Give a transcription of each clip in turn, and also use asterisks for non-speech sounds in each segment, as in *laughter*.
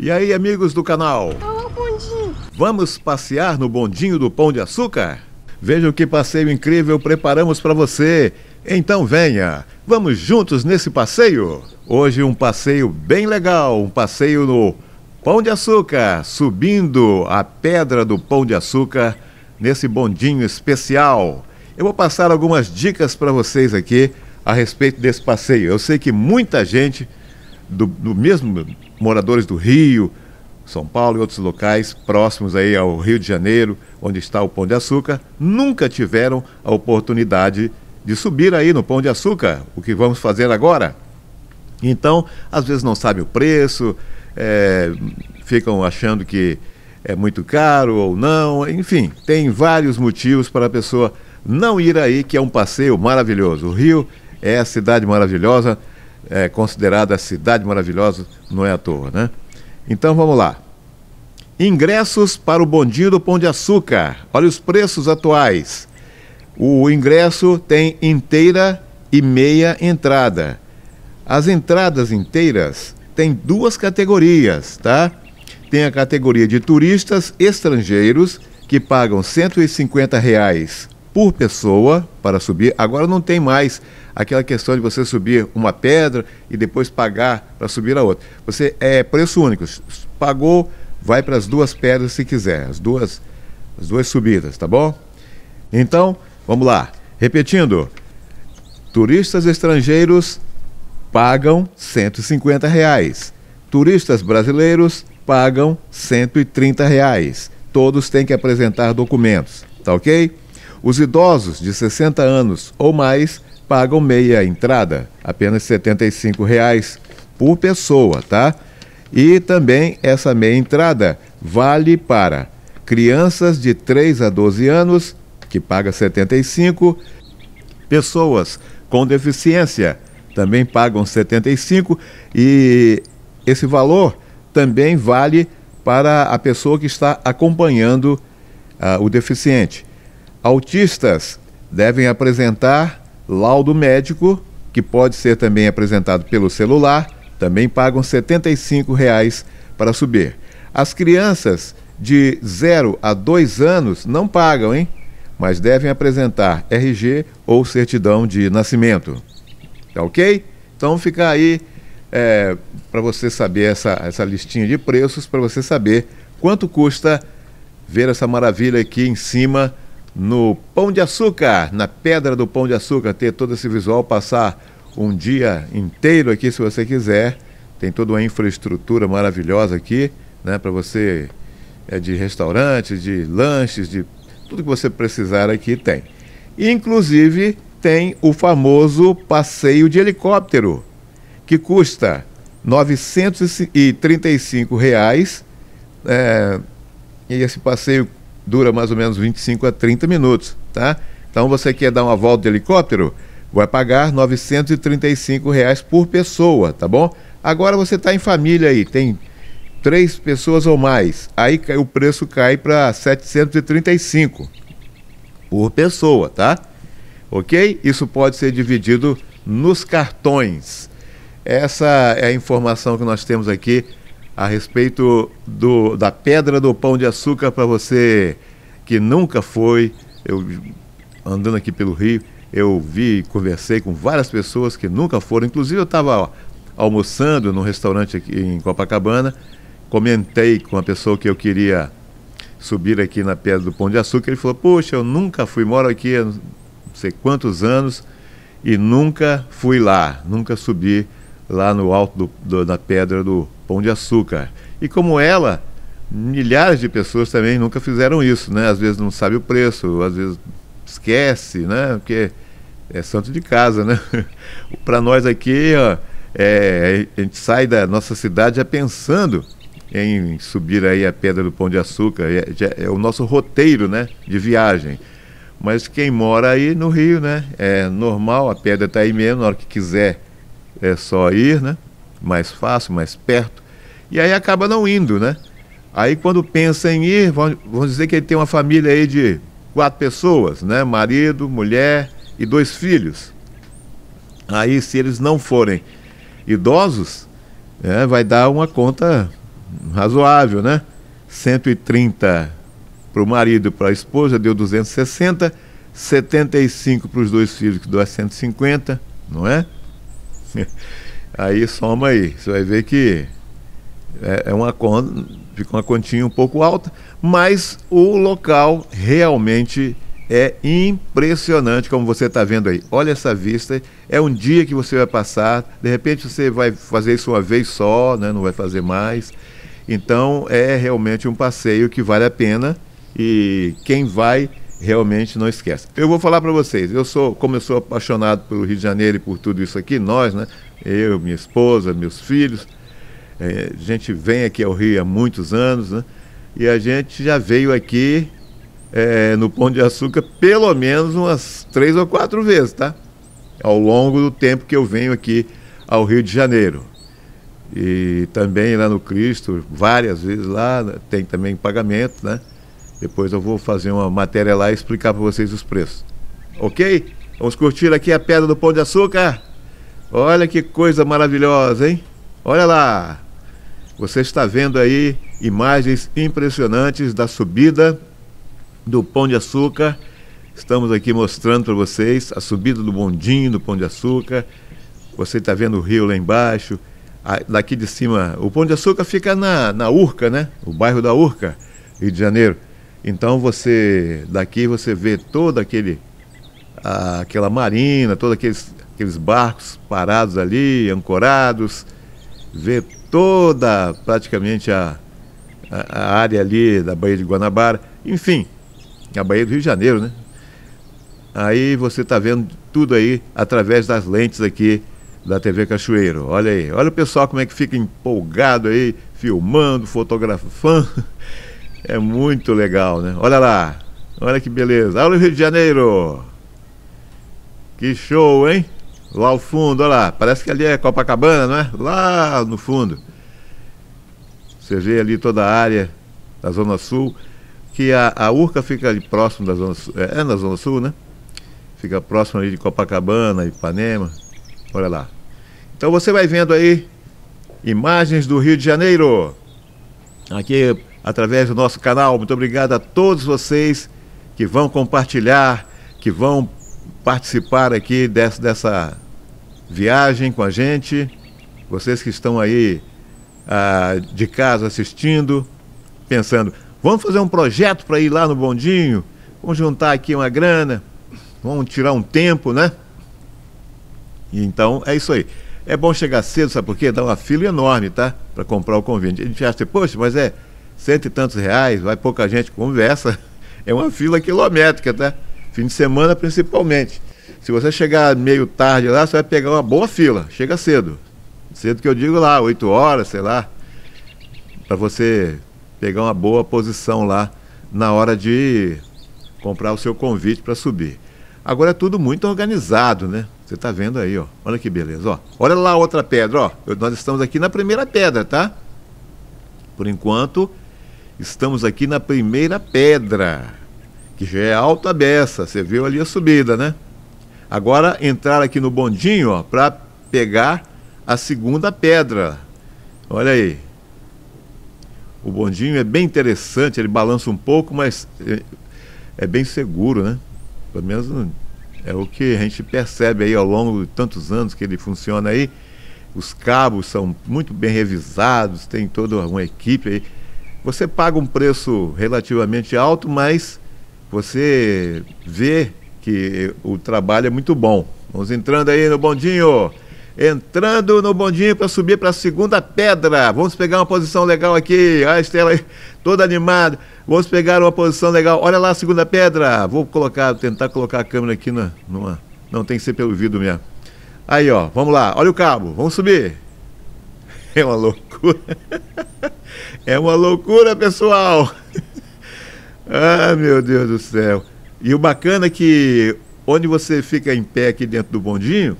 E aí, amigos do canal? Tá vamos passear no bondinho do Pão de Açúcar? Veja o que passeio incrível preparamos para você. Então venha, vamos juntos nesse passeio. Hoje um passeio bem legal, um passeio no Pão de Açúcar, subindo a pedra do Pão de Açúcar nesse bondinho especial. Eu vou passar algumas dicas para vocês aqui a respeito desse passeio. Eu sei que muita gente do, do mesmo moradores do Rio, São Paulo e outros locais próximos aí ao Rio de Janeiro, onde está o Pão de Açúcar, nunca tiveram a oportunidade de subir aí no Pão de Açúcar, o que vamos fazer agora. Então, às vezes não sabe o preço, é, ficam achando que é muito caro ou não, enfim, tem vários motivos para a pessoa não ir aí, que é um passeio maravilhoso. O Rio é a cidade maravilhosa, é considerada a cidade maravilhosa, não é à toa, né? Então vamos lá. Ingressos para o bondinho do Pão de Açúcar. Olha os preços atuais. O ingresso tem inteira e meia entrada. As entradas inteiras têm duas categorias, tá? Tem a categoria de turistas estrangeiros que pagam R$ 150 reais por pessoa para subir. Agora não tem mais aquela questão de você subir uma pedra e depois pagar para subir a outra. Você é preço único. Pagou, vai para as duas pedras se quiser, as duas as duas subidas, tá bom? Então, vamos lá. Repetindo. Turistas estrangeiros pagam 150 reais. Turistas brasileiros pagam 130 reais. Todos têm que apresentar documentos, tá ok? Os idosos de 60 anos ou mais pagam meia entrada, apenas R$ 75,00 por pessoa, tá? E também essa meia entrada vale para crianças de 3 a 12 anos, que paga 75, pessoas com deficiência também pagam 75 e esse valor também vale para a pessoa que está acompanhando uh, o deficiente. Autistas devem apresentar laudo médico, que pode ser também apresentado pelo celular, também pagam R$ 75,00 para subir. As crianças de 0 a 2 anos não pagam, hein? Mas devem apresentar RG ou certidão de nascimento. Tá ok? Então fica aí é, para você saber essa, essa listinha de preços, para você saber quanto custa ver essa maravilha aqui em cima no Pão de Açúcar, na Pedra do Pão de Açúcar, ter todo esse visual, passar um dia inteiro aqui se você quiser. Tem toda uma infraestrutura maravilhosa aqui, né, para você é, de restaurantes, de lanches, de tudo que você precisar aqui tem. Inclusive tem o famoso passeio de helicóptero, que custa R$ 935 reais. É, e esse passeio dura mais ou menos 25 a 30 minutos, tá? Então você quer dar uma volta de helicóptero, vai pagar R$ reais por pessoa, tá bom? Agora você está em família aí, tem três pessoas ou mais, aí o preço cai para 735 por pessoa, tá? Ok? Isso pode ser dividido nos cartões. Essa é a informação que nós temos aqui a respeito do, da pedra do pão de açúcar para você que nunca foi. Eu andando aqui pelo Rio, eu vi e conversei com várias pessoas que nunca foram. Inclusive eu estava almoçando num restaurante aqui em Copacabana, comentei com uma pessoa que eu queria subir aqui na Pedra do Pão de Açúcar, ele falou: "Poxa, eu nunca fui, moro aqui há não sei quantos anos e nunca fui lá, nunca subi lá no alto do, do, da Pedra do Pão de Açúcar. E como ela, milhares de pessoas também nunca fizeram isso, né? Às vezes não sabe o preço, às vezes esquece, né? Porque é santo de casa, né? *laughs* Para nós aqui, ó, é, a gente sai da nossa cidade já pensando em subir aí a Pedra do Pão de Açúcar, é, é o nosso roteiro, né, de viagem. Mas quem mora aí no Rio, né, é normal, a pedra tá aí mesmo, na hora que quiser é só ir, né mais fácil, mais perto. E aí acaba não indo, né? Aí quando pensa em ir, vamos dizer que ele tem uma família aí de quatro pessoas, né? Marido, mulher e dois filhos. Aí se eles não forem idosos, é, vai dar uma conta razoável, né? 130 para o marido e para a esposa deu 260, 75 para os dois filhos que deu 150, não é? *laughs* aí soma aí, você vai ver que é, é uma conta, fica uma continha um pouco alta, mas o local realmente é impressionante, como você está vendo aí. Olha essa vista, é um dia que você vai passar, de repente você vai fazer isso uma vez só, né? não vai fazer mais. Então é realmente um passeio que vale a pena e quem vai realmente não esquece. Eu vou falar para vocês, eu sou, como eu sou apaixonado pelo Rio de Janeiro e por tudo isso aqui, nós, né? Eu, minha esposa, meus filhos, é, a gente vem aqui ao Rio há muitos anos, né? E a gente já veio aqui é, no Pão de Açúcar pelo menos umas três ou quatro vezes, tá? Ao longo do tempo que eu venho aqui ao Rio de Janeiro. E também lá no Cristo, várias vezes lá, né, tem também pagamento, né? Depois eu vou fazer uma matéria lá e explicar para vocês os preços. Ok? Vamos curtir aqui a pedra do Pão de Açúcar? Olha que coisa maravilhosa, hein? Olha lá! Você está vendo aí imagens impressionantes da subida do Pão de Açúcar. Estamos aqui mostrando para vocês a subida do bondinho do Pão de Açúcar. Você está vendo o rio lá embaixo. Daqui de cima, o Pão de Açúcar fica na, na Urca, né? O bairro da Urca, Rio de Janeiro. Então você daqui você vê toda aquele a, aquela marina, todos aqueles, aqueles barcos parados ali, ancorados, vê toda praticamente a, a, a área ali da Baía de Guanabara, enfim, a Baía do Rio de Janeiro, né? Aí você está vendo tudo aí através das lentes aqui da TV Cachoeiro. Olha aí, olha o pessoal como é que fica empolgado aí, filmando, fotografando. *laughs* É muito legal, né? Olha lá. Olha que beleza. Olha o Rio de Janeiro. Que show, hein? Lá ao fundo, olha lá. Parece que ali é Copacabana, não é? Lá no fundo. Você vê ali toda a área da Zona Sul. Que a, a Urca fica ali próximo da Zona Sul. É, é na Zona Sul, né? Fica próximo ali de Copacabana, Ipanema. Olha lá. Então você vai vendo aí imagens do Rio de Janeiro. Aqui através do nosso canal. Muito obrigado a todos vocês que vão compartilhar, que vão participar aqui dessa, dessa viagem com a gente. Vocês que estão aí ah, de casa assistindo, pensando, vamos fazer um projeto para ir lá no Bondinho, vamos juntar aqui uma grana, vamos tirar um tempo, né? Então é isso aí. É bom chegar cedo, sabe por quê? Dá uma fila enorme, tá? Para comprar o convite. A gente acha, poxa, mas é cento e tantos reais, vai pouca gente conversa. *laughs* É uma fila quilométrica, tá? Fim de semana principalmente. Se você chegar meio tarde lá, você vai pegar uma boa fila. Chega cedo. Cedo que eu digo lá, 8 horas, sei lá. Para você pegar uma boa posição lá na hora de comprar o seu convite para subir. Agora é tudo muito organizado, né? Você está vendo aí, ó. Olha que beleza, ó. Olha lá a outra pedra, ó. Eu, nós estamos aqui na primeira pedra, tá? Por enquanto, Estamos aqui na primeira pedra, que já é alta beça. Você viu ali a subida, né? Agora entrar aqui no bondinho para pegar a segunda pedra. Olha aí. O bondinho é bem interessante, ele balança um pouco, mas é, é bem seguro, né? Pelo menos hum, é o que a gente percebe aí ao longo de tantos anos que ele funciona aí. Os cabos são muito bem revisados, tem toda uma equipe aí você paga um preço relativamente alto, mas você vê que o trabalho é muito bom. Vamos entrando aí no bondinho. Entrando no bondinho para subir para a segunda pedra. Vamos pegar uma posição legal aqui. A Estela toda animada. Vamos pegar uma posição legal. Olha lá a segunda pedra. Vou colocar, tentar colocar a câmera aqui na, numa. Não, tem que ser pelo vidro mesmo. Aí, ó. Vamos lá. Olha o cabo. Vamos subir. *laughs* É uma loucura. *laughs* É uma loucura, pessoal! *laughs* ah, meu Deus do céu! E o bacana é que onde você fica em pé aqui dentro do bondinho,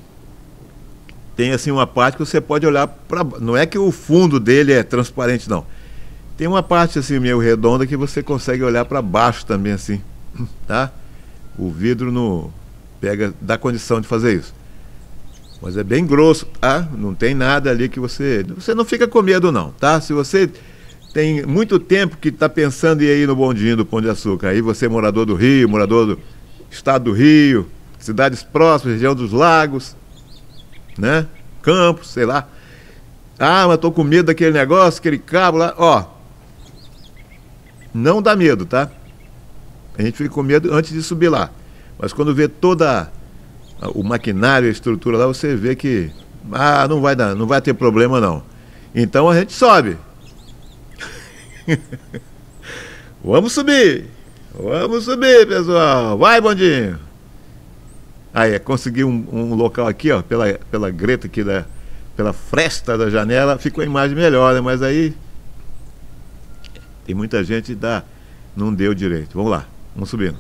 tem assim uma parte que você pode olhar para. Não é que o fundo dele é transparente, não. Tem uma parte assim meio redonda que você consegue olhar para baixo também assim, *clears throat* tá? O vidro não pega, dá condição de fazer isso. Mas é bem grosso, tá? Não tem nada ali que você, você não fica com medo não, tá? Se você tem muito tempo que está pensando em ir no bondinho do Pão de Açúcar. Aí você, é morador do Rio, morador do estado do Rio, cidades próximas, região dos lagos, né? Campos, sei lá. Ah, mas tô com medo daquele negócio, aquele cabo lá. Ó, não dá medo, tá? A gente fica com medo antes de subir lá. Mas quando vê toda o maquinário, a estrutura lá, você vê que ah, não vai dar, não vai ter problema não. Então a gente sobe. *laughs* Vamos subir! Vamos subir, pessoal! Vai, bondinho! Aí, é, consegui um, um, local aqui, ó, pela, pela greta aqui, da, pela fresta da janela, ficou a imagem melhor, né? Mas aí tem muita gente da não deu direito. Vamos lá, vamos subindo.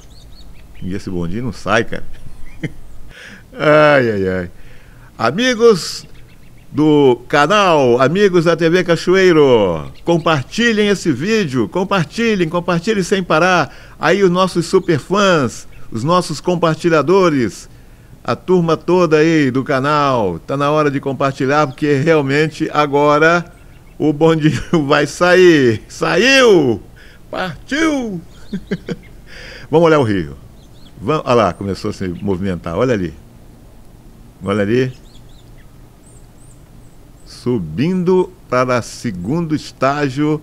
E esse bondinho não sai, cara. *laughs* ai, ai, ai. Amigos, do canal Amigos da TV Cachoeiro. Compartilhem esse vídeo, compartilhem, compartilhem sem parar. Aí os nossos superfãs, os nossos compartilhadores, a turma toda aí do canal, tá na hora de compartilhar porque realmente agora o bondinho *laughs* vai sair. Saiu! Partiu! *laughs* Vamos olhar o rio. Vamos, olha lá, começou a se movimentar. Olha ali. Olha ali subindo para o segundo estágio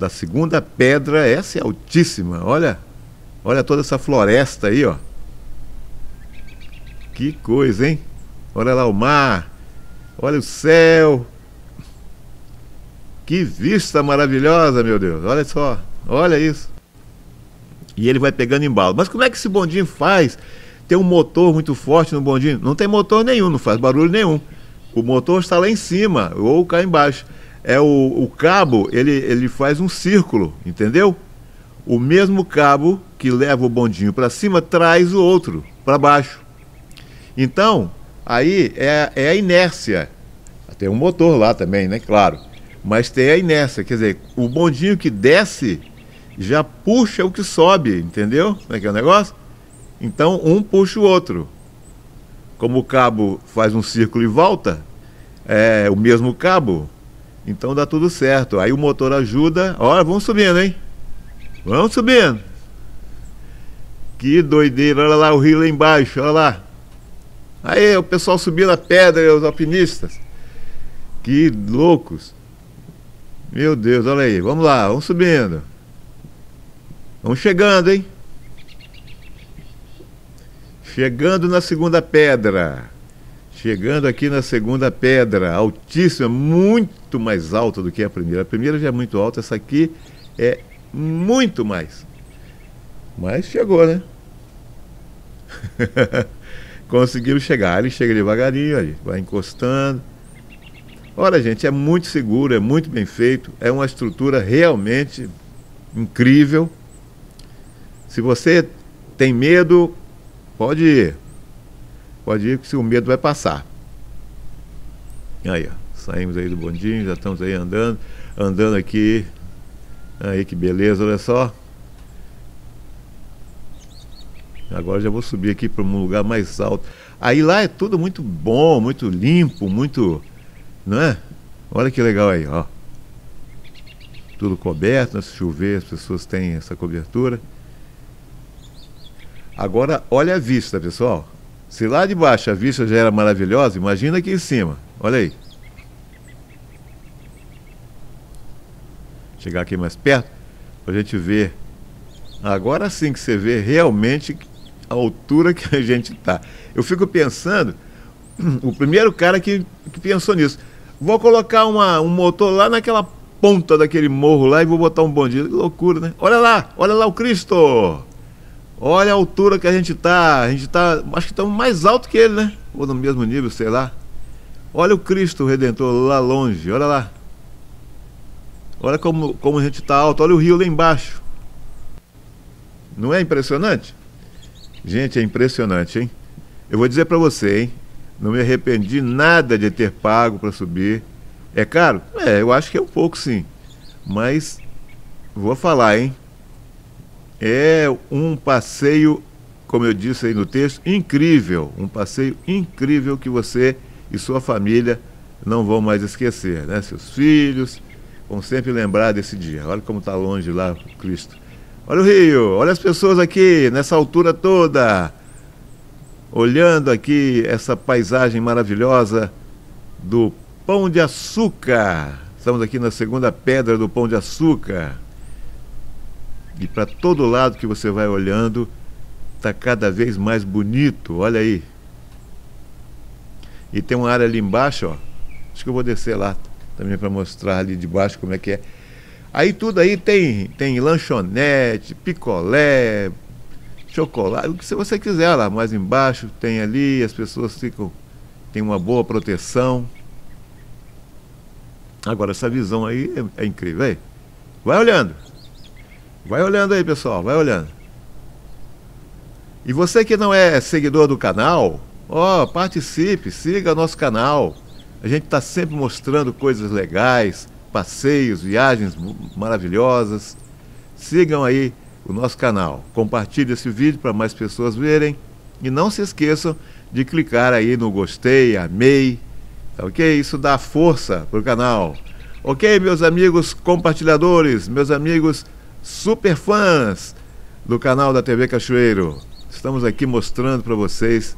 da segunda pedra. Essa é altíssima, olha. Olha toda essa floresta aí, ó. Que coisa, hein? Olha lá o mar. Olha o céu. Que vista maravilhosa, meu Deus. Olha só. Olha isso. E ele vai pegando embalo. Mas como é que esse bondinho faz? Tem um motor muito forte no bondinho? Não tem motor nenhum, não faz barulho nenhum. O motor está lá em cima ou cá embaixo. É o, o cabo, ele, ele faz um círculo, entendeu? O mesmo cabo que leva o bondinho para cima traz o outro para baixo. Então, aí é, é a inércia. Tem um motor lá também, né? Claro. Mas tem a inércia, quer dizer, o bondinho que desce já puxa o que sobe, entendeu? Como é que é o negócio? Então um puxa o outro. Como o cabo faz um círculo e volta, é o mesmo cabo, então dá tudo certo. Aí o motor ajuda. Olha, vamos subindo, hein? Vamos subindo. Que doideira, olha lá o rio lá embaixo, olha lá. Aí o pessoal subindo a pedra, os alpinistas. Que loucos. Meu Deus, olha aí. Vamos lá, vamos subindo. Vamos chegando, hein? Chegando na segunda pedra. Chegando aqui na segunda pedra, altíssima, muito mais alta do que a primeira. A primeira já é muito alta, essa aqui é muito mais. Mas chegou, né? *laughs* Conseguiu chegar. Ele chega devagarinho, ele vai encostando. Olha, gente, é muito seguro, é muito bem feito, é uma estrutura realmente incrível. Se você tem medo, Pode ir. Pode ir, que se o medo vai passar. Aí, ó. Saímos aí do bondinho, já estamos aí andando. Andando aqui. Aí, que beleza, olha só. Agora já vou subir aqui para um lugar mais alto. Aí lá é tudo muito bom, muito limpo, muito. Né? Olha que legal aí, ó. Tudo coberto, né? se chover as pessoas têm essa cobertura. Agora, olha a vista, pessoal. Se lá de baixo a vista já era maravilhosa, imagina aqui em cima. Olha aí. Chegar aqui mais perto para a gente ver. Agora sim que você vê realmente a altura que a gente está. Eu fico pensando, o primeiro cara que, que pensou nisso. Vou colocar uma, um motor lá naquela ponta daquele morro lá e vou botar um bondinho. Que loucura, né? Olha lá, olha lá o Cristo! Olha a altura que a gente tá. A gente tá. Acho que estamos mais alto que ele, né? Ou no mesmo nível, sei lá. Olha o Cristo Redentor lá longe, olha lá. Olha como, como a gente está alto, olha o rio lá embaixo. Não é impressionante? Gente, é impressionante, hein? Eu vou dizer para você, hein? Não me arrependi nada de ter pago para subir. É caro? É, eu acho que é um pouco sim. Mas vou falar, hein? É um passeio, como eu disse aí no texto, incrível. Um passeio incrível que você e sua família não vão mais esquecer, né? Seus filhos vão sempre lembrar desse dia. Olha como está longe lá Cristo. Olha o Rio, olha as pessoas aqui, nessa altura toda, olhando aqui essa paisagem maravilhosa do Pão de Açúcar. Estamos aqui na segunda pedra do Pão de Açúcar. E para todo lado que você vai olhando, está cada vez mais bonito. Olha aí. E tem uma área ali embaixo, ó. Acho que eu vou descer lá também para mostrar ali de baixo como é que é. Aí tudo aí tem, tem lanchonete, picolé, chocolate, o que você quiser lá. Mais embaixo tem ali, as pessoas ficam, tem uma boa proteção. Agora essa visão aí é, é incrível, aí. Vai olhando. Vai olhando aí, pessoal, vai olhando. E você que não é seguidor do canal, ó, participe, siga nosso canal. A gente está sempre mostrando coisas legais, passeios, viagens maravilhosas. Sigam aí o nosso canal. Compartilhe esse vídeo para mais pessoas verem. E não se esqueçam de clicar aí no gostei, amei, tá ok? Isso dá força para o canal. Ok, meus amigos compartilhadores, meus amigos Super fãs do canal da TV Cachoeiro. Estamos aqui mostrando para vocês,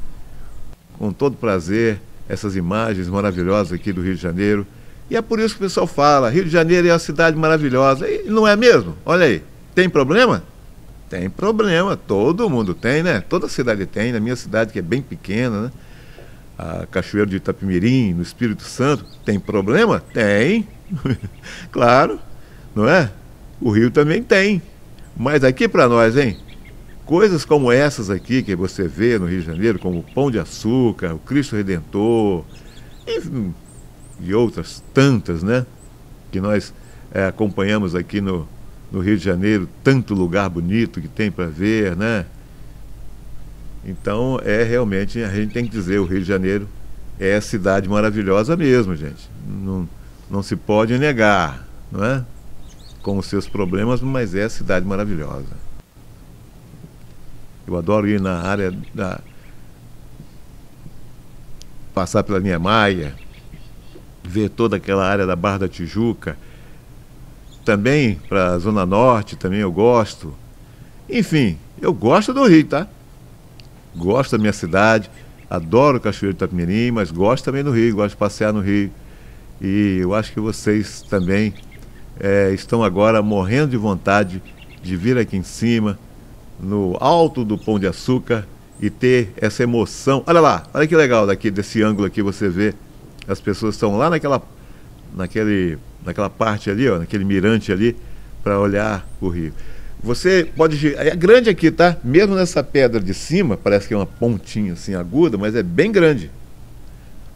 com todo prazer, essas imagens maravilhosas aqui do Rio de Janeiro. E é por isso que o pessoal fala: Rio de Janeiro é uma cidade maravilhosa. E não é mesmo? Olha aí. Tem problema? Tem problema. Todo mundo tem, né? Toda cidade tem. Na minha cidade, que é bem pequena, né? A Cachoeiro de Itapimirim, no Espírito Santo, tem problema? Tem. *laughs* claro, não é? O Rio também tem. Mas aqui para nós, hein? Coisas como essas aqui que você vê no Rio de Janeiro, como o Pão de Açúcar, o Cristo Redentor, e outras tantas, né? Que nós é, acompanhamos aqui no, no Rio de Janeiro, tanto lugar bonito que tem para ver, né? Então é realmente, a gente tem que dizer, o Rio de Janeiro é cidade maravilhosa mesmo, gente. Não, não se pode negar, não é? com os seus problemas, mas é cidade maravilhosa. Eu adoro ir na área da. passar pela minha Maia, ver toda aquela área da Barra da Tijuca. Também para a Zona Norte, também eu gosto. Enfim, eu gosto do Rio, tá? Gosto da minha cidade, adoro o Cachoeiro de Itapemirim, mas gosto também do Rio, gosto de passear no Rio. E eu acho que vocês também é, estão agora morrendo de vontade de vir aqui em cima, no alto do Pão de Açúcar, e ter essa emoção. Olha lá, olha que legal daqui desse ângulo aqui você vê as pessoas estão lá naquela naquele naquela parte ali, ó, naquele mirante ali para olhar o rio. Você pode é grande aqui, tá? Mesmo nessa pedra de cima, parece que é uma pontinha assim aguda, mas é bem grande.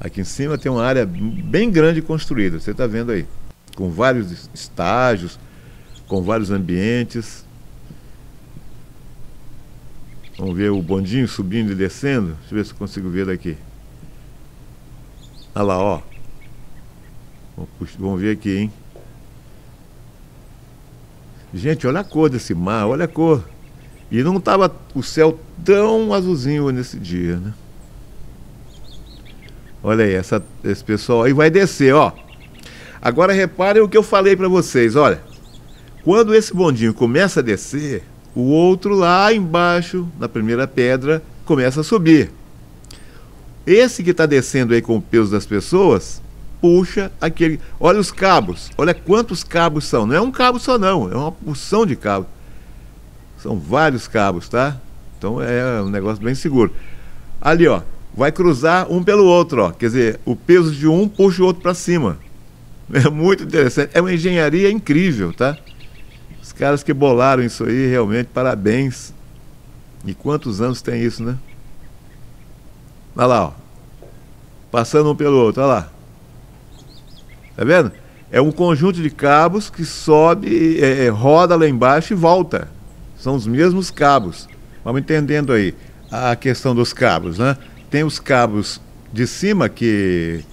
Aqui em cima tem uma área bem grande construída, você está vendo aí com vários estágios, com vários ambientes. Vamos ver o bondinho subindo e descendo. Deixa eu ver se eu consigo ver daqui. Olha lá, ó. Vamos ver aqui, hein? Gente, olha a cor desse mar, olha a cor. E não estava o céu tão azulzinho nesse dia, né? Olha aí, essa, esse pessoal aí vai descer, ó. Agora reparem o que eu falei para vocês, olha. Quando esse bondinho começa a descer, o outro lá embaixo, na primeira pedra, começa a subir. Esse que está descendo aí com o peso das pessoas, puxa aquele. Olha os cabos, olha quantos cabos são. Não é um cabo só, não, é uma porção de cabos. São vários cabos, tá? Então é um negócio bem seguro. Ali, ó, vai cruzar um pelo outro, ó. Quer dizer, o peso de um puxa o outro para cima. *laughs* É muito interessante. É uma engenharia incrível, tá? Os caras que bolaram isso aí, realmente, parabéns. E quantos anos tem isso, né? Olha lá, ó. Passando um pelo outro, olha lá. Tá vendo? É um conjunto de cabos que sobe, é, é roda lá embaixo e volta. São os mesmos cabos. Vamos entendendo aí a questão dos cabos, né? Tem os cabos de cima que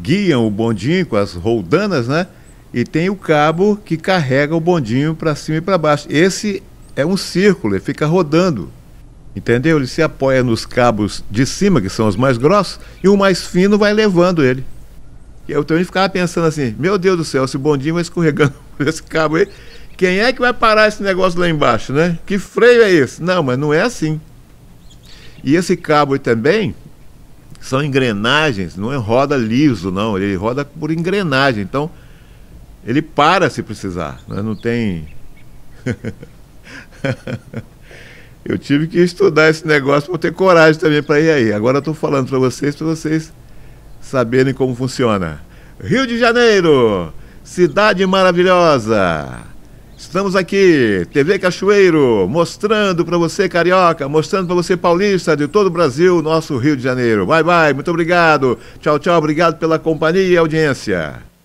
guiam o bondinho com as roldanas, né? E tem o cabo que carrega o bondinho para cima e para baixo. Esse é um círculo, ele fica rodando. Entendeu? Ele se apoia nos cabos de cima, que são os mais grossos, e o mais fino vai levando ele. E eu também ficava pensando assim: meu Deus do céu, esse bondinho vai escorregando *laughs* por esse cabo aí. Quem é que vai parar esse negócio lá embaixo, né? Que freio é esse? Não, mas não é assim. E esse cabo também, são engrenagens, não é roda liso, não, ele roda por engrenagem. Então, ele para se precisar, né? não tem. *laughs* eu tive que estudar esse negócio para ter coragem também para ir aí. Agora eu estou falando para vocês, para vocês saberem como funciona. Rio de Janeiro, cidade maravilhosa! Estamos aqui, TV Cachoeiro, mostrando para você carioca, mostrando para você paulista de todo o Brasil, nosso Rio de Janeiro. Bye bye, muito obrigado. Tchau, tchau, obrigado pela companhia e audiência.